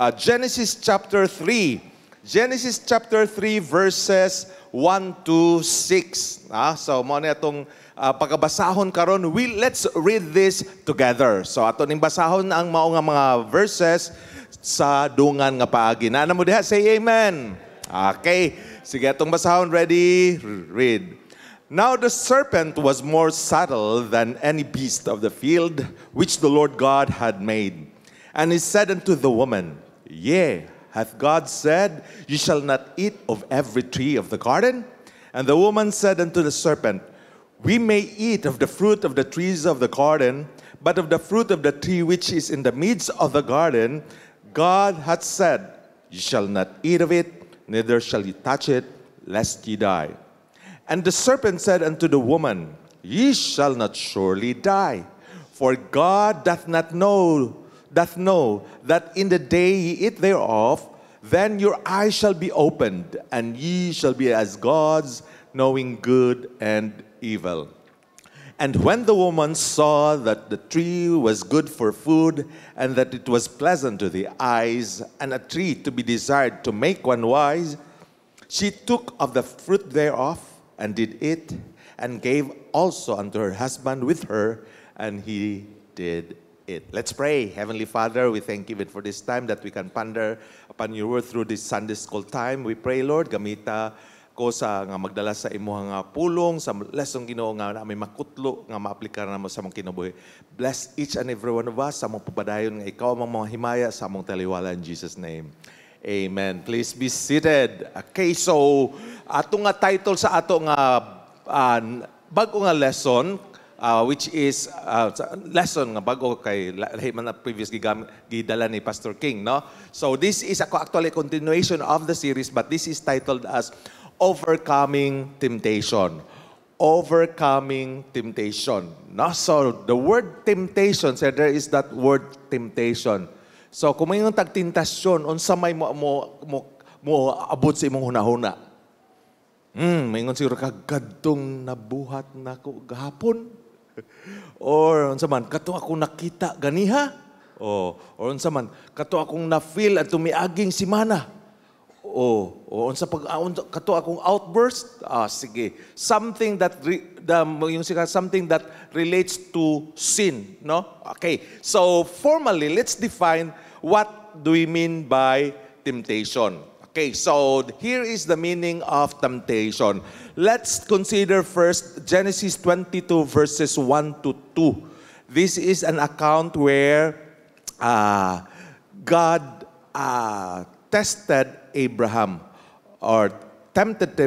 uh, Genesis chapter 3. Genesis chapter 3 verses 1 to 6. Ah, so mo na itong uh, pagkabasahon karon, we let's read this together. So ato ning basahon ang mao nga mga verses sa dungan nga paagi. Na mo diha say amen. Okay. Sige atong basahon ready? Read. Now the serpent was more subtle than any beast of the field which the Lord God had made. And he said unto the woman, Yea, hath God said, Ye shall not eat of every tree of the garden? And the woman said unto the serpent, We may eat of the fruit of the trees of the garden, but of the fruit of the tree which is in the midst of the garden, God hath said, Ye shall not eat of it, neither shall ye touch it, lest ye die. And the serpent said unto the woman, Ye shall not surely die, for God doth not know doth know that in the day ye eat thereof, then your eyes shall be opened, and ye shall be as gods, knowing good and evil. And when the woman saw that the tree was good for food, and that it was pleasant to the eyes, and a tree to be desired to make one wise, she took of the fruit thereof, and did eat, and gave also unto her husband with her, and he did it. Let's pray. Heavenly Father, we thank you for this time that we can ponder upon your word through this Sunday school time. We pray, Lord, gamita ko sa nga magdala sa imo nga ah, pulong sa lesson Ginoo nga may makutlo nga maaplikar namo sa among kinabuhi. Bless each and every one of us sa among pagpadayon nga ikaw ang mga himaya sa among taliwala in Jesus name. Amen. Please be seated. Okay, so ato nga title sa ato nga uh, bago nga lesson uh, which is uh, lesson nga bago kay man na previous gigam, gidala ni Pastor King, no? So this is a actually continuation of the series but this is titled as Overcoming Temptation. Overcoming temptation. No? So, the word temptation, so there is that word temptation. So, kung may yung tagtintasyon, unsa may mo, mo, mo, mo abot sa imong hunahuna. Hmm, may ngon siguro kagadtong nabuhat na ko gahapon or unsa man kato ako nakita ganiha oh or unsa man kato akong na-feel at tumiaging semana oh o unsa pag uh, kato akong outburst ah sige something that re, the, yung sika something that relates to sin no okay so formally let's define what do we mean by temptation Okay, so here is the meaning of temptation. Let's consider first Genesis 22 verses 1 to 2. This is an account where uh, God uh, tested Abraham or tempted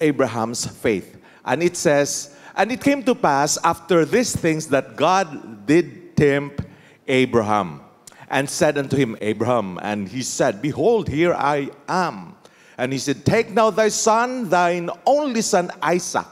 Abraham's faith. And it says, And it came to pass after these things that God did tempt Abraham and said unto him, Abraham, and he said, Behold, here I am. And he said, Take now thy son, thine only son Isaac,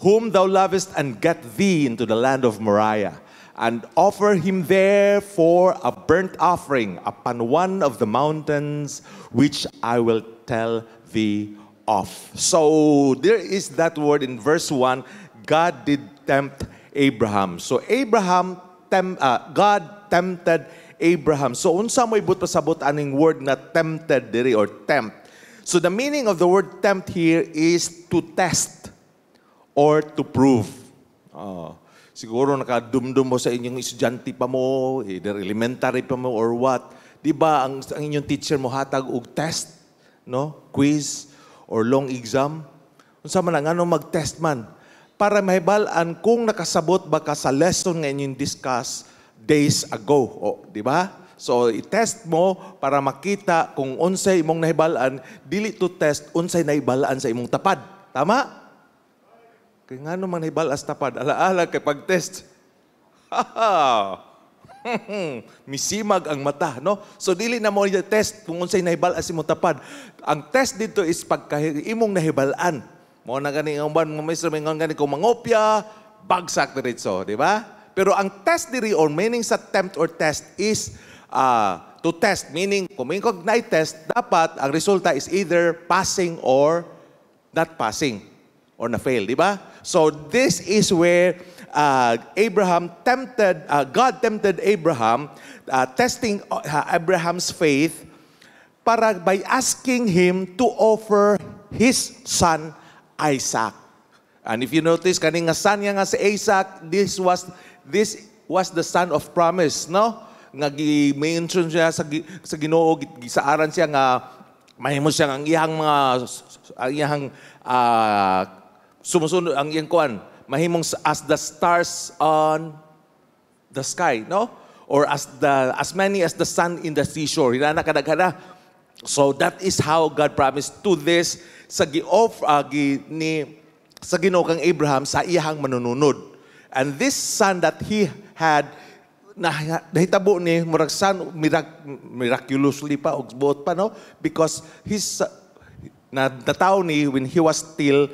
whom thou lovest, and get thee into the land of Moriah, and offer him there for a burnt offering upon one of the mountains which I will tell thee of. So there is that word in verse 1 God did tempt Abraham. So Abraham, uh, God tempted Abraham. So unsa mo ibut pasabot aning word na tempted diri or tempt. So the meaning of the word tempt here is to test or to prove. Oh. Siguro nakadumdum mo sa inyong estudyante pa mo, either elementary pa mo or what. Di ba ang, ang inyong teacher mo hatag og test, no? Quiz or long exam. Unsa man ang anong mag-test man para mahibalaan kung nakasabot ba ka sa lesson nga inyong discuss days ago. O, di ba? So, i-test mo para makita kung unsay imong nahibalaan, dili to test unsay nahibalaan sa imong tapad. Tama? Kay ngano man hibal sa tapad, ala-ala kay pag-test. Misimag ang mata, no? So dili na mo i test kung unsay nahibal as imong tapad. Ang test dito is pagka imong nahibalaan. Mo na gani ang ban mo may gani kung mangopya, bagsak diretso, di ba? Pero ang test diri or meaning sa tempt or test is uh, to test. Meaning, kung may cognite test, dapat ang resulta is either passing or not passing or na-fail, di ba? So this is where uh, Abraham tempted, uh, God tempted Abraham, uh, testing uh, Abraham's faith para by asking him to offer his son Isaac. And if you notice, kaning nga son niya nga si Isaac, this was this was the son of promise, no? Nga gi-mention siya sa, sa ginoo, sa aran siya nga mahimo siya ang iyang mga, ang iyang uh, sumusunod, ang iyang kuan, mahimong as the stars on the sky, no? Or as the as many as the sun in the seashore. Hinana kadagana. So that is how God promised to this sa gi-off uh, ah, gi, ni sa Ginoo kang Abraham sa iyang manununod. And this son that he had, nah, nahitabo ni murag son miraculously pa og pa no because his na nataw ni when he was still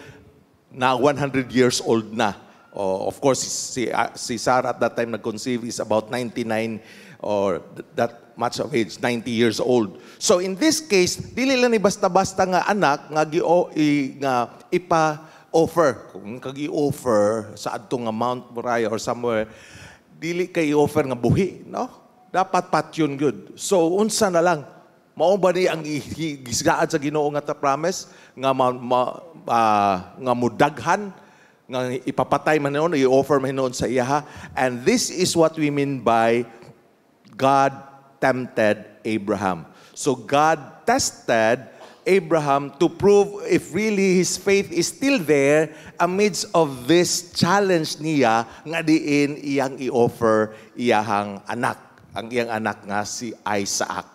na 100 years old na. Oh, of course si uh, si Sarah at that time nag-conceive is about 99 or that much of age, 90 years old. So in this case, dili lang ni basta-basta nga anak nga gio i, nga ipa offer. Kung kagi-offer sa adtong Mount Moriah or somewhere, dili kay offer nga buhi, no? Dapat patyon good. So, unsa na lang, mao ba ni ang gisgaad sa Ginoo nga ta promise nga ma, ma, uh, nga mudaghan nga ipapatay man noon, i-offer man noon sa iya And this is what we mean by God tempted Abraham. So God tested Abraham to prove if really his faith is still there amidst of this challenge niya nga diin iyang i-offer iyang anak. Ang iyang anak nga si Isaac.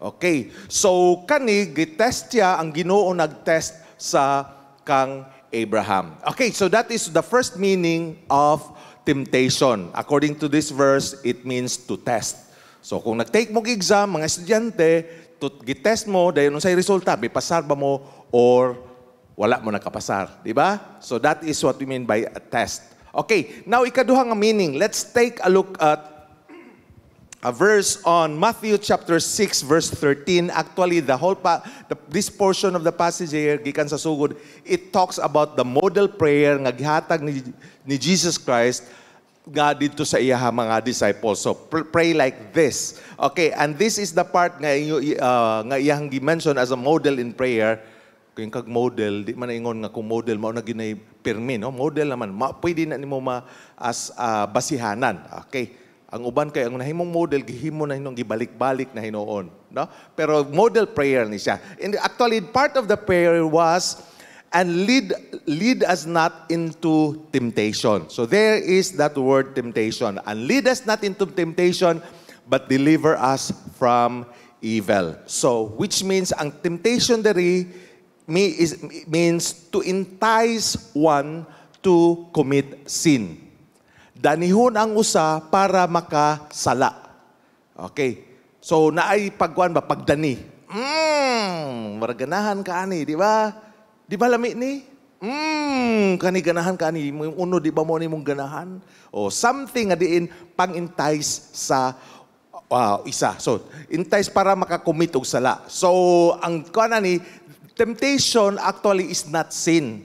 Okay. So, kani, gitest siya, ang ginoo nagtest sa kang Abraham. Okay, so that is the first meaning of temptation. According to this verse, it means to test. So kung nag-take mo exam, mga estudyante, to gitest mo dahil unsay resulta pasar ba mo or wala mo nakapasar di ba so that is what we mean by a test okay now ikaduhang meaning let's take a look at a verse on Matthew chapter 6 verse 13 actually the whole pa the, this portion of the passage here gikan sa sugod it talks about the model prayer nga gihatag ni, ni Jesus Christ nga dito sa iyaha mga disciples. So pray like this. Okay, and this is the part nga, inyo, uh, nga iyahang gi as a model in prayer. Kung kag-model, di man ingon nga kung model, mao na ginay pirmi, no? Model naman. Ma, pwede na nimo ma as uh, basihanan. Okay. Ang uban kay ang nahimong model gihimo na hinong gibalik-balik na hinoon, no? Pero model prayer ni siya. And actually part of the prayer was and lead lead us not into temptation. So there is that word temptation. And lead us not into temptation, but deliver us from evil. So which means ang temptation dere me is means to entice one to commit sin. Danihon ang usa para makasala. Okay. So naay pagwan ba pagdani. Mm, maraganahan ka ani, di ba? Di ba lami ni? Mm, kani ganahan kani yung uno di ba mo ni mong ganahan? O oh, something nga diin pang-entice sa wow, ah, isa. So, entice para makakomit og sala. So, ang kana ni temptation actually is not sin.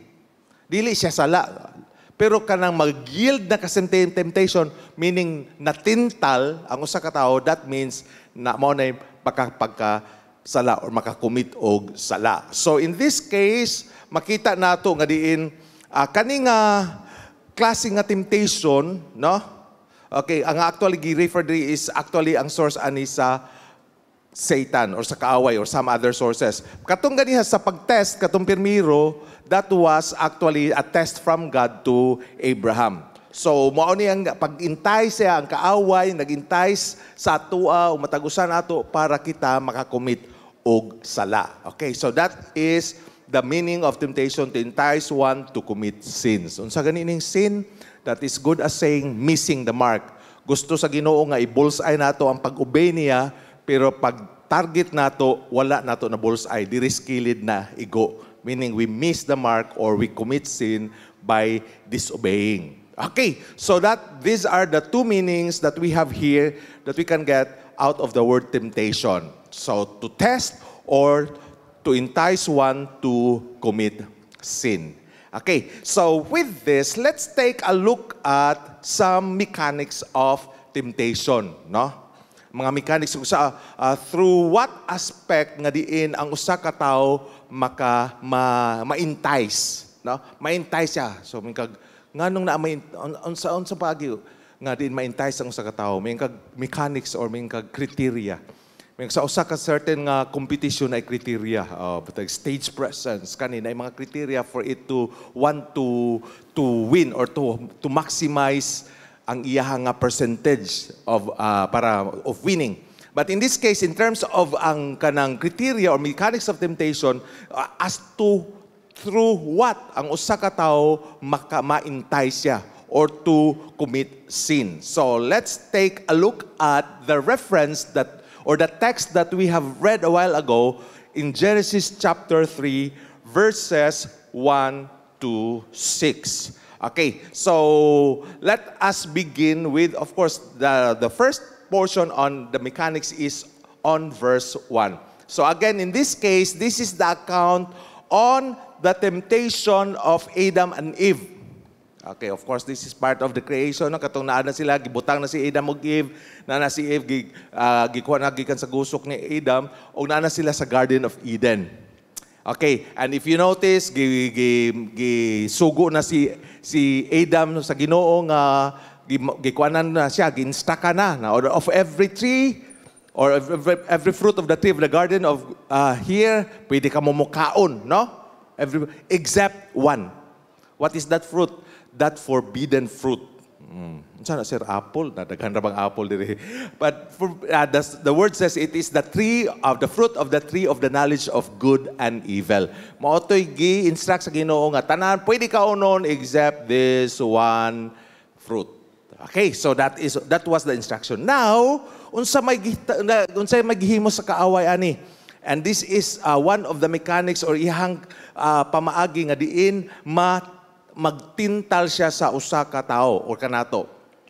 Dili siya sala. Pero kanang mag-yield na ka temptation, meaning natintal, ang usa ka tao, that means na mo na pagka, pagka sala or makakumit og sala. So in this case, makita nato nga diin uh, kani nga klase nga temptation, no? Okay, ang actually gi-refer diri is actually ang source ani sa Satan or sa kaaway or some other sources. Katong ganiha sa pagtest katong pirmiro, that was actually a test from God to Abraham. So, mao ni ang pag siya ang kaaway, nag-intay sa atoa o matagusan ato para kita makakomit og sala. Okay, so that is the meaning of temptation to entice one to commit sins. Unsa ganining sin that is good as saying missing the mark. Gusto sa Ginoo nga i-bullseye nato ang pag-obey niya pero pag target nato wala nato na bullseye, diri skilled na igo. Meaning we miss the mark or we commit sin by disobeying. Okay, so that these are the two meanings that we have here that we can get out of the word temptation. So to test or to entice one to commit sin. Okay, so with this, let's take a look at some mechanics of temptation, no? Mga mechanics kung sa uh, through what aspect nga diin ang usa ka tawo maka ma, ma-entice, no? Ma-entice siya. So mga nganong na may unsa sa pagi nga diin ma-entice ang usa ka tawo, mingkag mechanics or mingkag criteria. May sa usa ka certain nga competition na kriteria, uh, but stage presence kanina mga kriteria for it to want to to win or to to maximize ang iyaha nga uh, percentage of uh, para of winning. But in this case, in terms of ang kanang criteria or mechanics of temptation, uh, as to through what ang usa ka tawo maka siya or to commit sin. So let's take a look at the reference that or the text that we have read a while ago in Genesis chapter 3, verses 1 to 6. Okay, so let us begin with, of course, the, the first portion on the mechanics is on verse 1. So again, in this case, this is the account on the temptation of Adam and Eve. Okay, of course, this is part of the creation. No? Katong naa na sila, gibutang na si Adam og Eve, na na si Eve, gig, uh, ah, gikuha na gikan sa gusok ni Adam, o naa na sila sa Garden of Eden. Okay, and if you notice, gi, gi, gi, sugo na si, si Adam sa ginoong, uh, gi, gikuanan na siya, ginstaka na, na. Of every tree, or every, every fruit of the tree of the garden of uh, here, pwede ka mumukaon, no? Every, except one. What is that fruit? that forbidden fruit. Hmm. Sana sir apple, nadaghan ra bang apple diri. But for, uh, the, the word says it is the tree of the fruit of the tree of the knowledge of good and evil. Mao gi instruct sa Ginoo nga tanan pwede ka unon except this one fruit. Okay, so that is that was the instruction. Now, unsa may unsa maghimo sa kaaway ani? And this is uh, one of the mechanics or ihang uh, pamaagi nga diin ma magtintal siya sa usa ka tao or kanato.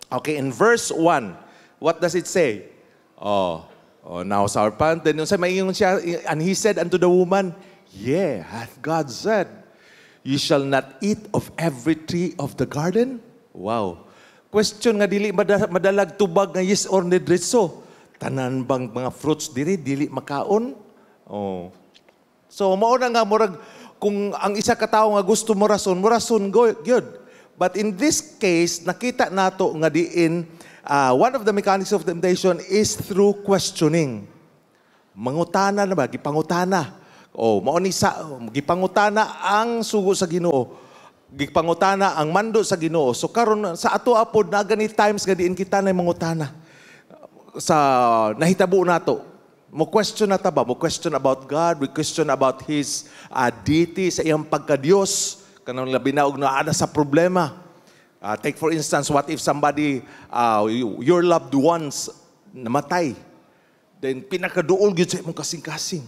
Okay, in verse 1, what does it say? Oh, oh now Sarpan, then yung sa maingon siya, and he said unto the woman, Yeah, hath God said, You shall not eat of every tree of the garden? Wow. Question nga dili madalag tubag nga yes or ni dritso. Tanan bang mga fruits diri dili makaon? Oh. So mao na nga murag kung ang isa ka tawo nga gusto mo rason, mo rason good. But in this case, nakita nato nga diin uh, one of the mechanics of temptation is through questioning. Mangutana na ba gipangutana? O oh, mao ni sa gipangutana ang sugo sa Ginoo gipangutana ang mando sa Ginoo. So karon sa ato apod na gani times nga diin kita na mangutana sa nahitabo nato mo question na taba, mo question about God, we question about His uh, deity sa iyang pagka dios Kanang labinaog na ana sa problema. Uh, take for instance, what if somebody, uh, your loved ones, namatay? Then pinakaduol gyud sa imong kasing-kasing.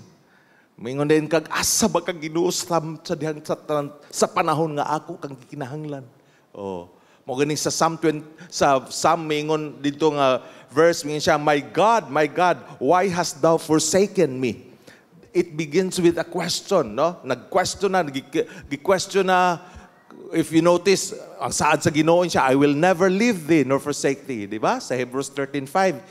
Mingon din kag asa ba kag ginuustam sa dihang sa, sa panahon nga ako kang gikinahanglan. Oh. Mo ganing sa Psalm 20, sa Psalm mingon dito nga verse, minsan siya, My God, my God, why hast thou forsaken me? It begins with a question, no? Nag-question na, nag-question na, if you notice, ang saad sa ginoon siya, I will never leave thee nor forsake thee. Di ba? Sa Hebrews 13.5,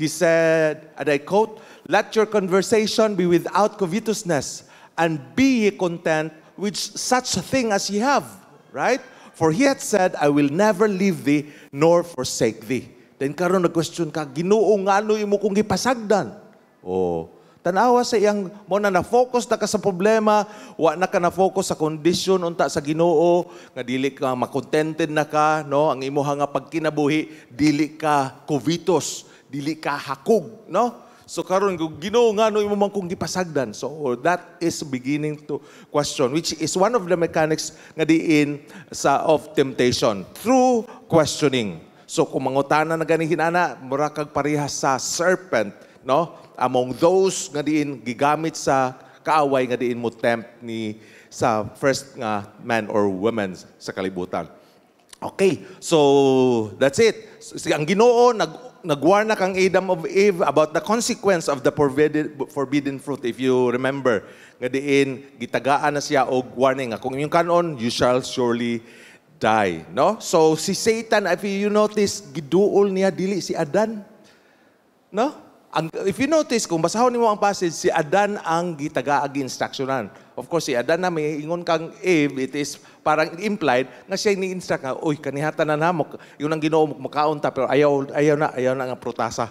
he said, and I quote, Let your conversation be without covetousness, and be ye content with such a thing as ye have. Right? For he had said, I will never leave thee nor forsake thee. Then karon nag-question ka, Ginoo ngano imo kong gipasagdan? Oh, tanawa sa iyang mo na na-focus na ka sa problema, wa na ka na-focus sa kondisyon unta sa Ginoo, nga dili ka makontented na ka, no? Ang imuha nga pagkinabuhi, dili ka kuvitos, dili ka hakog, no? So karon kung Ginoo ngano imo man kung gipasagdan. So that is beginning to question which is one of the mechanics nga diin sa of temptation through questioning. So kung mangutana na ganihinana, mura kag parihas sa serpent, no? Among those nga diin gigamit sa kaaway nga diin mo tempt ni sa first nga man or woman sa kalibutan. Okay, so that's it. Si ang Ginoo nag nagwarna kang Adam of Eve about the consequence of the forbidden, forbidden fruit if you remember nga diin gitagaan na siya og warning nga kung inyong kanon you shall surely die, no? So si Satan, if you notice, giduol niya dili si Adan. No? And if you notice, kung basahon nimo ang passage, si Adan ang gitaga-agi instructionan. Of course, si Adan na may ingon kang Eve, it is parang implied nga siya ni-instruct nga, uy, kanihata na namo, yun ang ginoo makaunta, pero ayaw, ayaw na, ayaw na ang protasa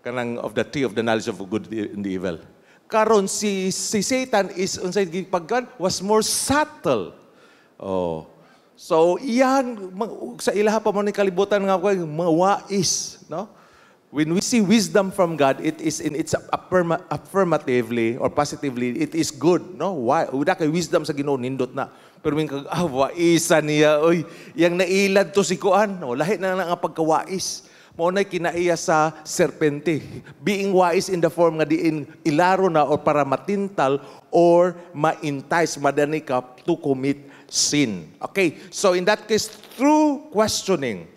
kanang of the tree of the knowledge of good and evil. Karon si si Satan is unsay gipagkan was more subtle. Oh, So, iyan, sa ilaha pa man ni kalibutan nga ko, mga wais, no? When we see wisdom from God, it is in its affirma, affirmatively or positively, it is good, no? Why? Wala kay wisdom sa Ginoo nindot na. Pero may kag ah, waisa niya, oy, yang nailad to si Kuan, no? Lahi na nga pagkawais. Mao nay kinaiya sa serpente. Being wise in the form nga diin ilaro na or para matintal or ma-entice, madani ka to commit sin. Okay, so in that case, through questioning,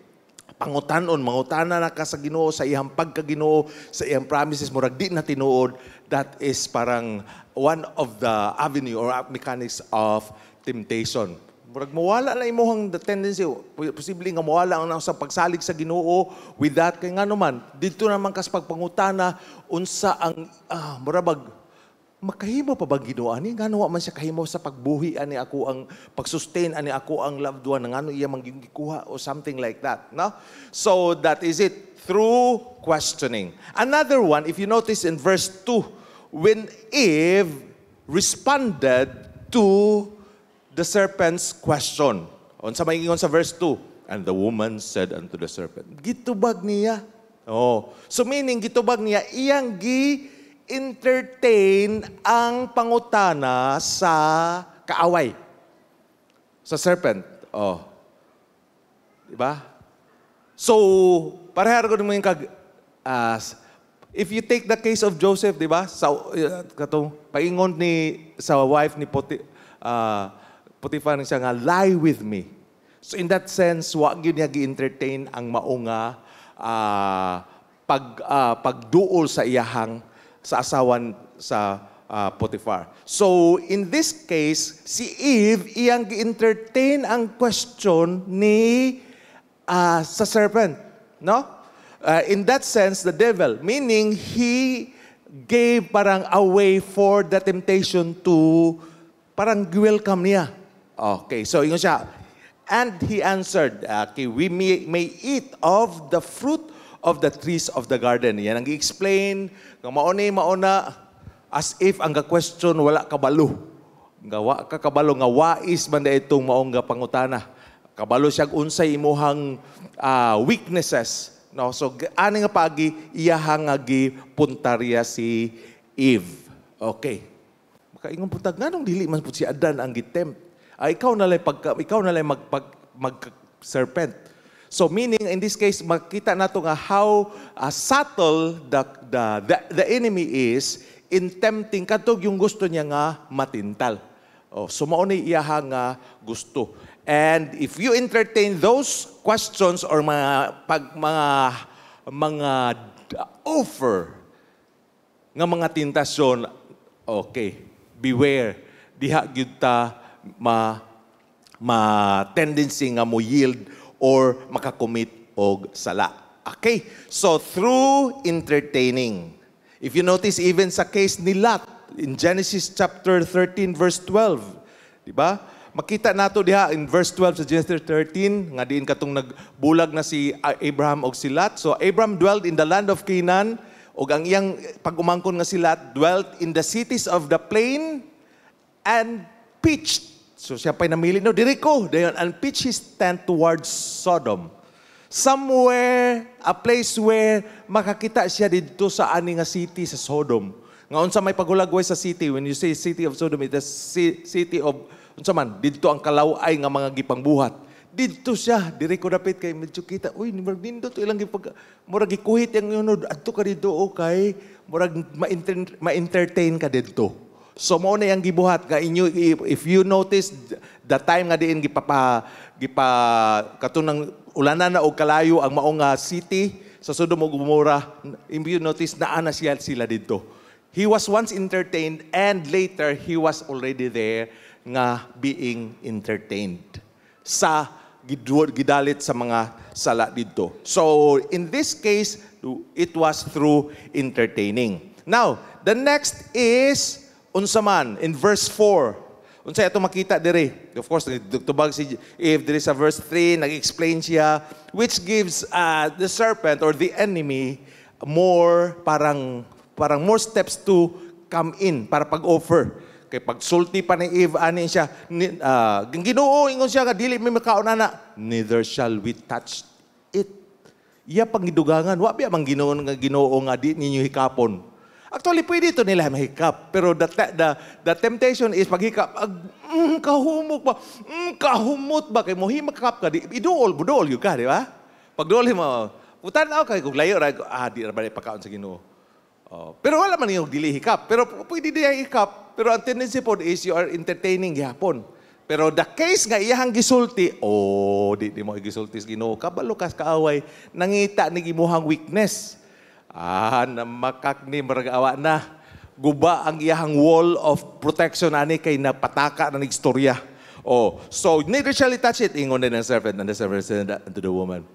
pangutanon, mangutana na ka sa ginoo, sa iyang pagkaginoo, sa iyang promises murag di na tinuod, that is parang one of the avenue or mechanics of temptation. Murag mawala na imuhang the tendency, posible nga mawala na sa pagsalig sa Ginoo with that kay nga naman dito naman kas pagpangutana unsa ang ah, murabag makahimo pa bang ginawa ni? Nga man siya kahimaw sa pagbuhi ani ako ang pagsustain ani ako ang loved one nga iya mangyong gikuha or something like that. No? So that is it through questioning. Another one, if you notice in verse 2, when Eve responded to the serpent's question. On sa maingon sa verse 2, and the woman said unto the serpent, gitubag niya. Oh, so meaning gitubag niya iyang gi entertain ang pangutana sa kaaway. Sa serpent. Oh. Di ba? So, pareha ko naman yung kag... Uh, if you take the case of Joseph, di ba? Sa, uh, paingon ni, sa wife ni Poti, uh, Potiphar siya nga, lie with me. So in that sense, wag yun niya gi-entertain ang maunga uh, pag, uh, pagduol sa iyahang sa asawan sa uh, Potiphar. So, in this case, si Eve, iyang gi-entertain ang question ni uh, sa serpent. No? Uh, in that sense, the devil. Meaning, he gave parang a way for the temptation to parang welcome niya. Okay, so yun siya. And he answered, okay, we may, may eat of the fruit of the trees of the garden. Yan ang i-explain. Kung mauna mauna, as if ang question wala kabalo. Gawa ka kabalo, nga wais man itong maong pangutana. Kabalo siya unsay imuhang uh, weaknesses. No? So, ano nga pagi, iyahang agi puntarya si Eve. Okay. Makaingon po tag, nga nung dili man po si Adan ang gitempt. Ah, ikaw nalay, pag, ikaw nalay magpag, mag, serpent So meaning, in this case, makita nato nga how uh, subtle the, the, the, the enemy is in tempting katog yung gusto niya nga matintal. Oh, sumaunay iya nga gusto. And if you entertain those questions or mga pag mga mga offer nga mga tintasyon, okay, beware. Diha gyud ta ma ma tendency nga mo yield or makakumit og sala. Okay, so through entertaining. If you notice, even sa case ni Lot, in Genesis chapter 13, verse 12, di ba? Makita nato diha in verse 12 sa Genesis 13, nga diin katong nagbulag na si Abraham og si Lot. So Abraham dwelt in the land of Canaan, ug ang iyang pagumangkon nga si Lot dwelt in the cities of the plain and pitched So siya pa'y namili, no, diri ko. Dayon, and pitch his tent towards Sodom. Somewhere, a place where makakita siya dito sa ani nga city sa Sodom. Nga sa may pagulagway sa city, when you say city of Sodom, it is city of, unsa man, dito ang kalaway nga mga gipangbuhat. Dito siya, diri ko dapit kay medyo kita, uy, nindo to ilang gipag, murag gikuhit ang yunod, adto ka dito, okay, murag ma-entertain ka dito. So mo na yang gibuhat nga inyo if, you notice the time nga diin gipapa gipa katunang ulanan na og kalayo ang maong nga city sa sudom og Gomora if you notice naa na siya sila didto. He was once entertained and later he was already there nga being entertained sa gidalit sa mga sala didto. So in this case it was through entertaining. Now, the next is unsa man in verse 4 unsa ato makita diri of course nagtubag si if diri sa verse 3 nag-explain siya which gives uh, the serpent or the enemy more parang parang more steps to come in para pag-offer kay pagsulti pa ni Eve ani siya ni, uh, Ginoo ingon siya nga dili mi makaon na neither shall we touch it iya pangidugangan wa biya mang Ginoo nga Ginoo nga di ninyo hikapon Actually, pwede ito nila mahikap. Pero the, the, the temptation is paghikap, ag, mm, kahumok ba? Mm, kahumot ba? Kaya mo himakap ka, di, iduol, buduol yun ka, di ba? Pag duol mo, putan ako kay kung layo, right? ah, di na ba pagkaon sa ginoo. Oh. Pero wala man yung dili hikap. Pero pwede diya hikap. Pero ang tendency po is you are entertaining gihapon. Pero the case nga iyahang gisulti, oh, di, di mo gisulti sa Ginoo, kabalo kas kaaway, nangita ni gimuhang weakness. Ah, namakak ni maragawa na. Guba ang iyang wall of protection ani kay napataka na istorya. Oh, so neither shall he touch it. Ingon din ng servant, and the servant said unto the woman,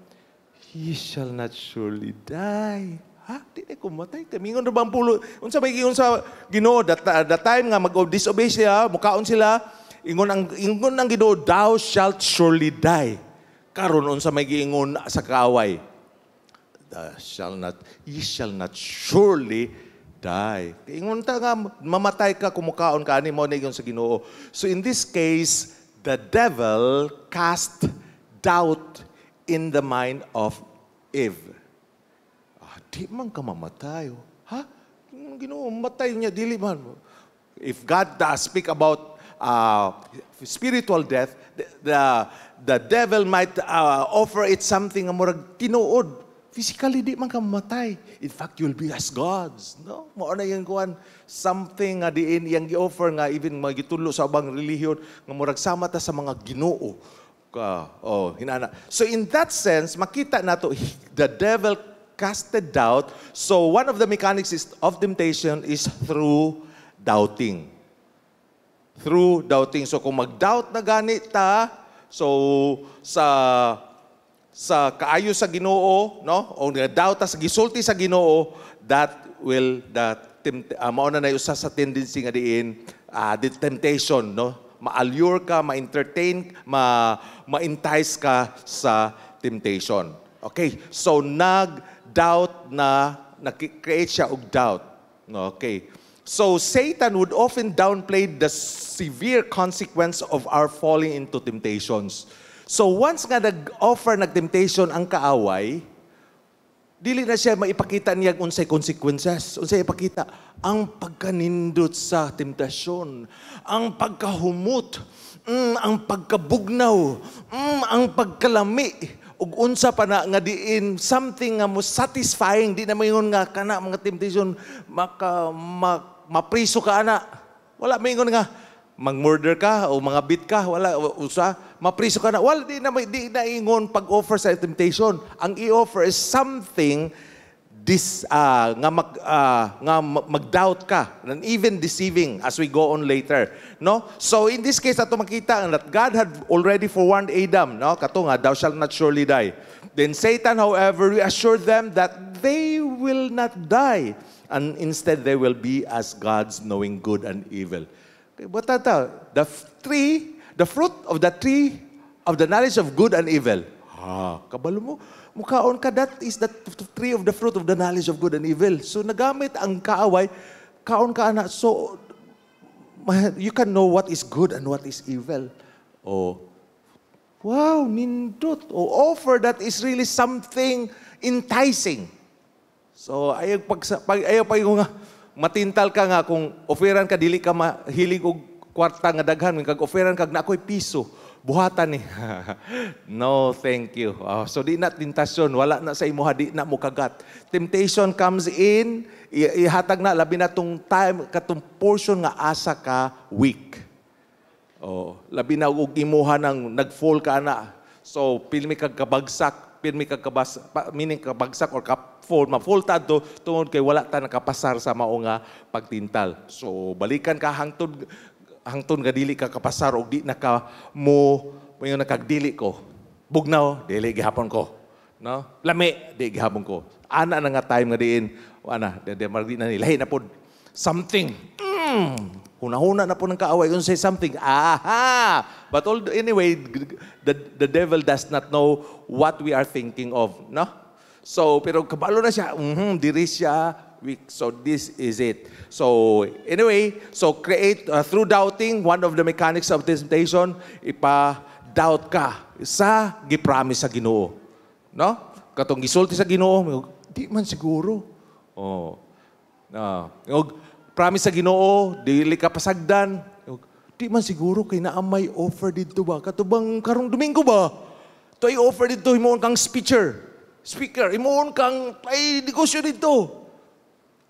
He shall not surely die. Ha? Di na kumatay. Kamingon na bang pulo? Unsa may ingon sa Ginoo that, uh, that time nga mag-disobey siya, mukaon sila, ingon ang ingon ang Ginoo, thou shalt surely die. Karon unsa may giingon sa kaaway? uh, shall not, ye shall not surely die. Ingon ta nga, mamatay ka, kumukaon ka, ni mo yung sa ginoo. So in this case, the devil cast doubt in the mind of Eve. Ah, di man ka mamatay. Oh. Ha? Ginoo, matay niya, dili man. If God does speak about uh, spiritual death, the, the, the devil might uh, offer it something nga murag tinuod Physically, di man ka mamatay. In fact, you'll be as gods. No? Mao na yung kuan something nga diin, yang gi-offer nga, even magitulo sa abang relihiyon, nga murag sama ta sa mga ginoo. Ka, oh, hinana. So in that sense, makita nato the devil casted doubt. So one of the mechanics is, of temptation is through doubting. Through doubting. So kung mag-doubt na gani ta, so sa sa kaayo sa Ginoo, no? O nagdawta sa gisulti sa Ginoo, that will that uh, ah, mao na usa sa tendency nga diin uh, the temptation, no? Ma-allure ka, ma-entertain, ma ma-entice ka sa temptation. Okay, so nag-doubt na, nag-create siya og doubt. Okay. So Satan would often downplay the severe consequence of our falling into temptations. So once nga nag-offer, nag-temptation ang kaaway, dili na siya maipakita niya unsay consequences, unsay ipakita ang pagkanindot sa temptasyon, ang pagkahumot, mm, ang pagkabugnaw, mm, ang pagkalami, ug unsa pa na nga diin something nga mo satisfying di na mayon nga kana mga temptation maka ma, mapriso ka ana wala mayon nga mag murder ka o mga bit ka wala usa mapriso ka na. Well, di na, di na ingon pag-offer sa temptation. Ang i-offer is something this, uh, ah, nga, mag, uh, nga mag-doubt ka and even deceiving as we go on later. No? So in this case, ato makita that God had already forewarned Adam. No? Kato nga, ah, thou shalt not surely die. Then Satan, however, reassured them that they will not die and instead they will be as gods knowing good and evil. Batata, the three the fruit of the tree of the knowledge of good and evil. Ha, kabalo mo. Mukhaon ka, that is the tree of the fruit of the knowledge of good and evil. So nagamit ang kaaway, kaon ka anak. So, you can know what is good and what is evil. Oh, wow, nindot. Oh, offer that is really something enticing. So, ayaw pag, pag ayaw pa nga, matintal ka nga kung offeran ka, dili ka mahilig og kwarta nga daghan kag offeran kag na ako'y piso buhatan ni eh. no thank you oh, so di na tentasyon wala na sa imo di na mo kagat temptation comes in ihatag na labi na tong time katong portion nga asa ka weak oh labi na ug imuha nang nagfall ka na so pilmi kag kabagsak pilmi kag kabas meaning kabagsak or kap fall ma-fall tadto tungod kay wala ta nakapasar sa mao nga pagtintal so balikan ka hangtod hangtod nga dili ka kapasar og di naka mo yung nakagdili ko. Bugnaw, dili gihapon ko. No? Lami, di gihapon ko. Ana na nga time nga diin, ana, de, de margi na nilahi na pod something. Mm. Hunahuna na po ng kaaway kung say something. Aha! But all, anyway, the, the devil does not know what we are thinking of. No? So, pero kabalo na siya. Mm-hmm, diri siya weak. So this is it. So anyway, so create uh, through doubting, one of the mechanics of temptation, ipa-doubt ka sa gipromise sa Ginoo. No? Katong gisulti sa Ginoo, di man siguro. Oh. Na, uh, promise sa Ginoo, dili ka pasagdan. Di man siguro kay na may offer dito ba? Katubang karong Domingo ba? To i-offer dito, himuon kang speaker. Speaker, himuon kang ay negosyo dito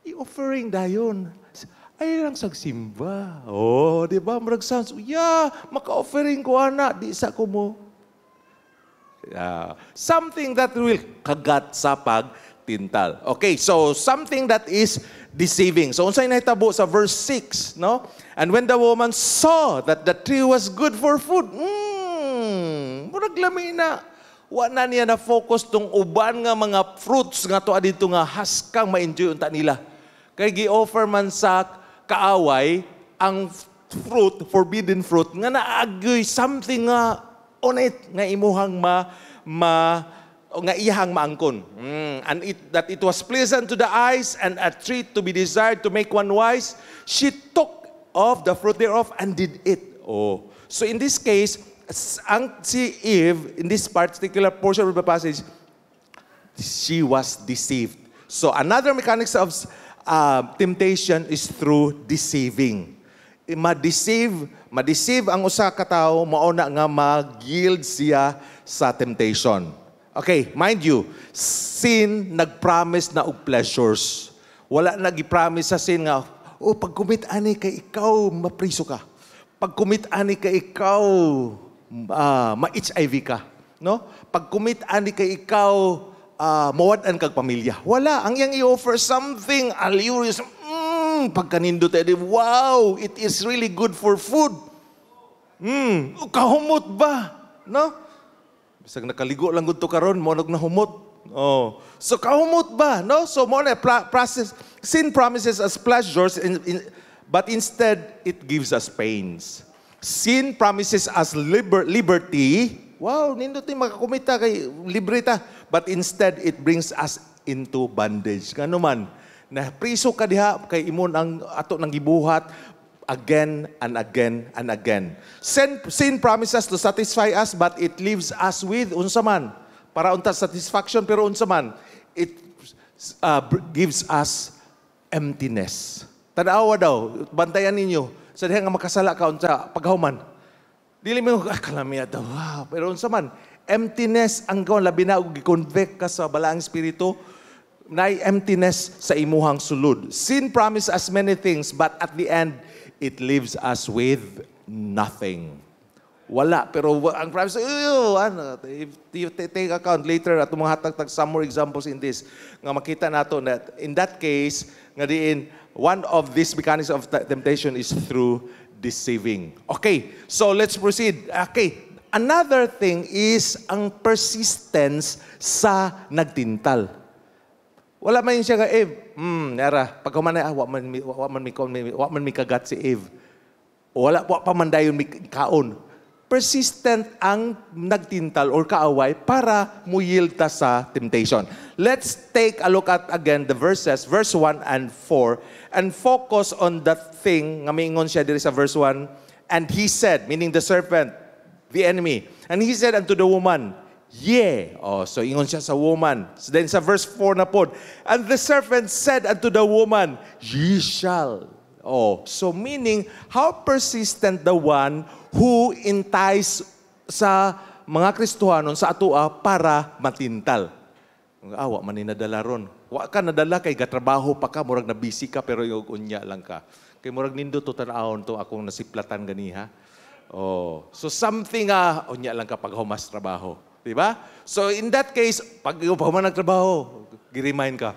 i-offering dayon. Ay lang sagsimba. Oh, di ba? Marag sounds, yeah, maka-offering ko ana, di sa ko mo. Uh, something that will kagat sa pag tintal. Okay, so something that is deceiving. So unsay nahitabo sa verse 6, no? And when the woman saw that the tree was good for food, mm, murag lami na wa na niya na focus tong uban nga mga fruits nga to adito ah, nga haskang ma-enjoy unta nila. Kay gi-offer man sa kaaway ang fruit, forbidden fruit nga naagoy something nga on it nga imuhang ma ma nga iyahang maangkon. Mm. And it, that it was pleasant to the eyes and a treat to be desired to make one wise, she took of the fruit thereof and did it. Oh. So in this case, ang si Eve, in this particular portion of the passage, she was deceived. So another mechanics of uh, temptation is through deceiving. Eh, ma-deceive, ma-deceive ang usa ka tawo mauna nga mag-yield siya sa temptation. Okay, mind you, sin nag-promise na og pleasures. Wala nag-promise sa sin nga, oh, pag commit ani kay ikaw, mapriso ka. Pag commit ani kay ikaw, uh, ah, ma-HIV ka. No? Pag commit ani kay ikaw, uh, mawadan kag pamilya. Wala. Ang iyang i-offer something, alurious, mm, pagkanindo tayo, wow, it is really good for food. Mm, kahumot ba? No? Bisag nakaligo lang gud to karon, mo nag nahumot. Oh. So kahumot ba? No? So mo na process sin promises us pleasures in, in, but instead it gives us pains. Sin promises us liber liberty. Wow, nindot nindutin makakumita kay libre ta. But instead, it brings us into bondage. Kano man, na priso ka diha kay imon ang ato nang gibuhat again and again and again. Sin, sin promises to satisfy us but it leaves us with unsa man para unta satisfaction pero unsa man it uh, gives us emptiness. Tanawa daw, bantayan ninyo, sa diha nga makasala ka unsa paghuman. Dili mo ah, kalamiyad daw. Pero unsa man emptiness ang gawon labi na og ka sa balaang espiritu nay emptiness sa imuhang sulod. Sin promise us many things but at the end it leaves us with nothing. Wala. Pero ang promise, ano, if you take account later at mga hatag-tag some more examples in this, nga makita nato that in that case, nga diin, one of these mechanisms of temptation is through deceiving. Okay, so let's proceed. Okay, another thing is ang persistence sa nagtintal. Wala man siya ka, Eve. Hmm, nara, pag kumana, ah, wak man, mi kagat si Eve. Wala, wak pa man dayon kaon. Persistent ang nagtintal or kaaway para muyilta sa temptation. Let's take a look at again the verses, verse 1 and 4. and focus on that thing nga miingon siya diri sa verse 1 and he said meaning the serpent the enemy and he said unto the woman yeah oh so ingon siya sa woman so then sa verse 4 na pod and the serpent said unto the woman ye shall oh so meaning how persistent the one who entice sa mga Kristohanon sa atua para matintal. Ang awa, maninadala ron. Wa ka nadala kay gatrabaho pa ka, murag na busy ka pero yung unya lang ka. Kay murag nindo to tan-aon to akong nasiplatan ganiha. Oh, so something ah, uh, unya lang ka pag humas trabaho. Di ba? So in that case, pag humas ng trabaho, giremind ka,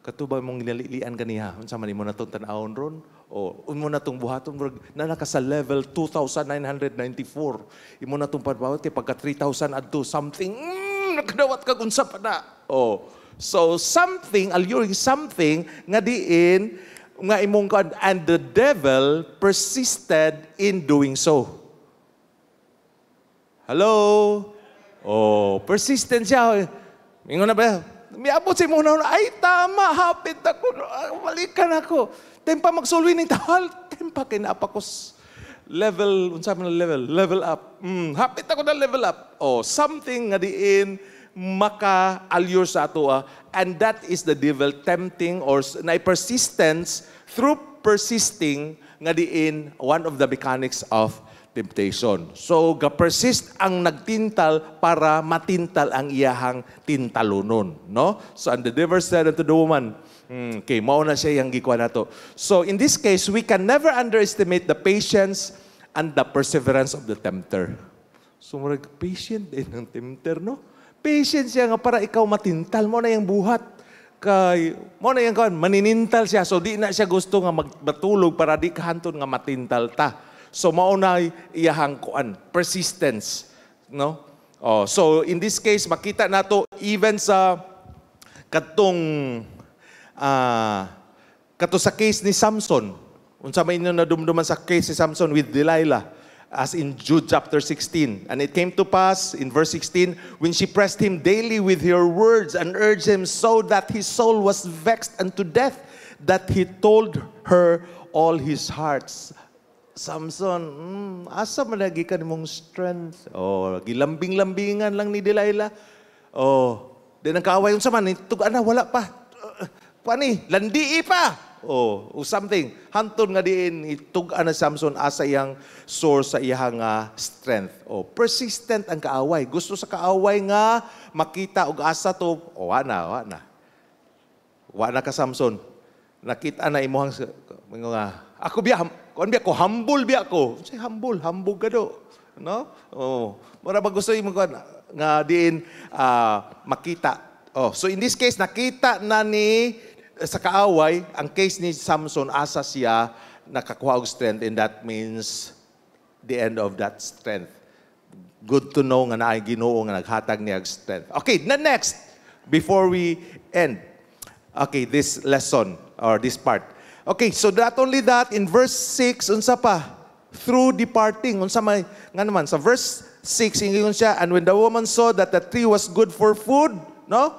katuba mong ginalilian kaniha, unsa man imo na tong aon ron, o oh, mo na tong buhaton murag na naka sa level 2994 imo na tong padbawat kay pagka 3000 adto something mm, nakadawat ka gunsa pa na oh So something, alluring something, nga diin, nga imong God, and the devil persisted in doing so. Hello? Oh, persistent siya. Ingon na ba? Miabot si mo na, ay tama, hapit ako, ah, balikan ako. Tempa magsulwi ni tahal, tempa kinapakos. Level, unsa man level? Level up. Mm, hapit ako na level up. Oh, something nga diin, makaalyor sa ato. Ah, and that is the devil tempting or na persistence through persisting nga diin one of the mechanics of temptation. So, ga-persist ang nagtintal para matintal ang iyahang tintalunon. No? So, and the devil said unto the woman, hmm, okay, mao na siya yung gikuha nato. So, in this case, we can never underestimate the patience and the perseverance of the tempter. So, marag patient din ang tempter, no? Patience siya nga para ikaw matintal mo na yung buhat. Kay, mo na yung kawan, maninintal siya. So di na siya gusto nga magbatulog para di kahanton nga matintal ta. So maunay iyahang kuan, persistence. No? Oh, so in this case, makita nato even sa katong uh, ah, kato sa case ni Samson. Unsa may inyo nadumduman sa case ni Samson with Delilah as in Jude chapter 16. And it came to pass in verse 16, when she pressed him daily with her words and urged him so that his soul was vexed unto death, that he told her all his hearts. Samson, mm, asa malagi ka mong strength? Oh, gilambing-lambingan lang ni Delilah. Oh, di nang kaaway yung sama, tugan na, wala pa. Uh, uh Pani, landii pa. Oh, o something. Hantun nga diin, itug na Samson asa iyang source sa iyang uh, strength. Oh, persistent ang kaaway. Gusto sa kaaway nga makita og asa to. O, oh, wana, wana. Wana ka, Samson. Nakita na imuhang, mga, ako biya, kuan biya ko, humble biya ko. Say, humble, humble ka do. No? Oh, mura ba gusto yung nga diin, uh, makita. Oh, so in this case, nakita na ni sa kaaway, ang case ni Samson, asa siya nakakuha og strength and that means the end of that strength. Good to know nga naay Ginoo nga naghatag niya strength. Okay, na next before we end. Okay, this lesson or this part. Okay, so not only that in verse 6 unsa pa through departing unsa may nga naman sa verse 6 ingon siya and when the woman saw that the tree was good for food, no?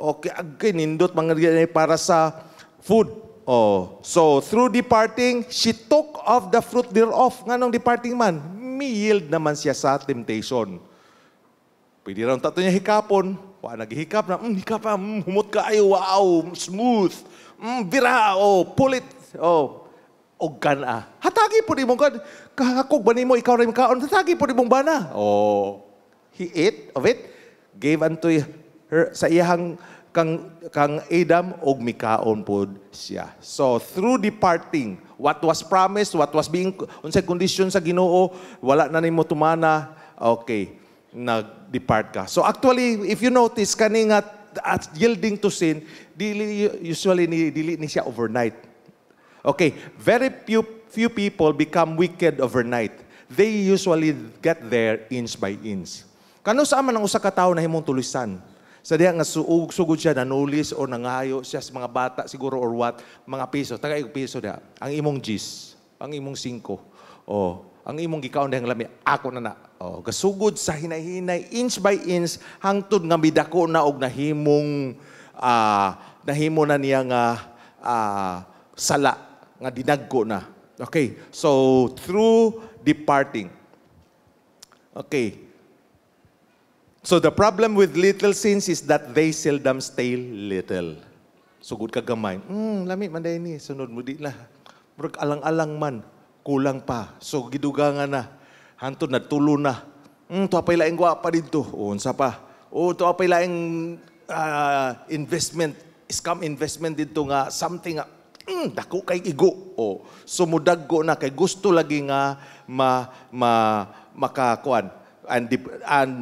Okay, again, indot mga eh, para sa food. Oh, so through departing, she took off the fruit thereof. Nga nung departing man, yield naman siya sa temptation. Pwede rin tato niya hikapon. Wa naghihikap na, mm, hikap pa, mm, humot ka ayo, wow, smooth. Mm, bira, oh, pulit. Oh, ogkan ah. Hatagi po ni mong kan. Kakakog ba ni mo, ikaw rin kaon. Hatagi po ni mong bana. Oh. He ate of it, gave unto sa iyang kang, kang Adam og mikaon pod siya. So through departing, what was promised, what was being unsay condition sa Ginoo, wala na nimo tumana, okay, nag-depart ka. So actually, if you notice kaning nga at yielding to sin, dili usually ni dili ni siya overnight. Okay, very few few people become wicked overnight. They usually get there inch by inch. Kano sa man ang usa ka tawo na himong tulisan? Sa diya nga suog, sugod siya, nanulis or nangayo siya sa mga bata siguro or what, mga piso. Taga piso da. Ang imong gis, ang imong singko. Oh, ang imong gikaon dahang lami ako na na oh gasugod sa hinay-hinay inch by inch hangtod nga midako na og nahimong uh, nahimo na niya nga uh, sala nga dinagko na okay so through departing okay So the problem with little sins is that they seldom stay little. Sugod ka gamay. Hmm, lami man dahil ni. Sunod mo di na. Murag alang-alang man. Kulang pa. So giduga nga na. Hanto na tulo na. Hmm, to apay laing guwa pa dito. Unsa pa. O to apay laing uh, investment. Scam investment dito nga. Something nga. Mm, dako kay igo. O, sumudaggo so, na kay gusto lagi nga ma, ma, makakuan and, and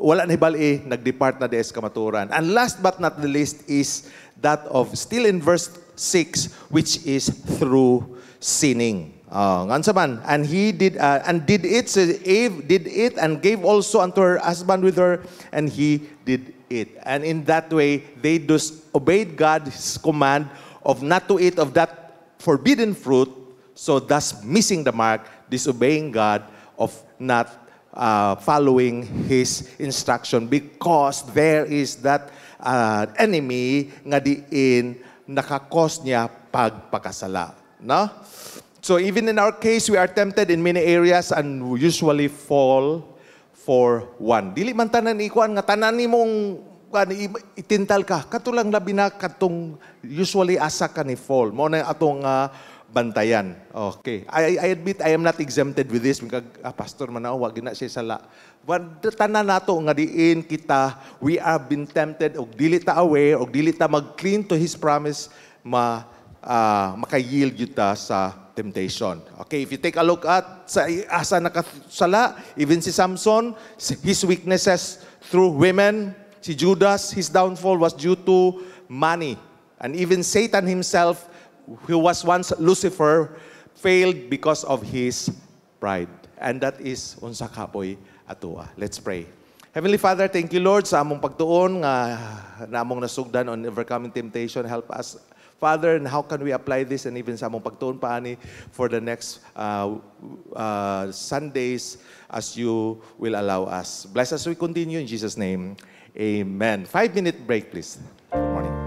wala na hibali, nag-depart na des kamaturan. And last but not the least is that of still in verse 6, which is through sinning. Uh, ah, ngansa and he did, uh, and did it, so Eve did it, and gave also unto her husband with her, and he did it. And in that way, they obeyed God's command of not to eat of that forbidden fruit, so thus missing the mark, disobeying God of not uh, following his instruction because there is that uh, enemy nga diin nakakos niya pagpakasala. No? So even in our case, we are tempted in many areas and usually fall for one. Dili man tanan ikuan nga tanan ni mong itintal ka. Katulang labi na katong usually asa ka ni fall. Mo na atong uh, bantayan. Okay. I, I admit I am not exempted with this because ah, pastor manaw wag gina siya sala. But tanan nato nga diin kita we have been tempted og dili ta away og dili ta mag-clean to his promise ma uh, makayield yun ta sa temptation. Okay, if you take a look at sa asa nakasala, even si Samson, his weaknesses through women, si Judas, his downfall was due to money. And even Satan himself who was once Lucifer, failed because of his pride. And that is unsa kapoy atua. Let's pray. Heavenly Father, thank you Lord sa among pagtuon nga na nasugdan on overcoming temptation. Help us Father, and how can we apply this and even sa among pagtuon paani for the next uh, uh, Sundays as you will allow us. Bless us we continue in Jesus' name. Amen. Five-minute break, please. morning.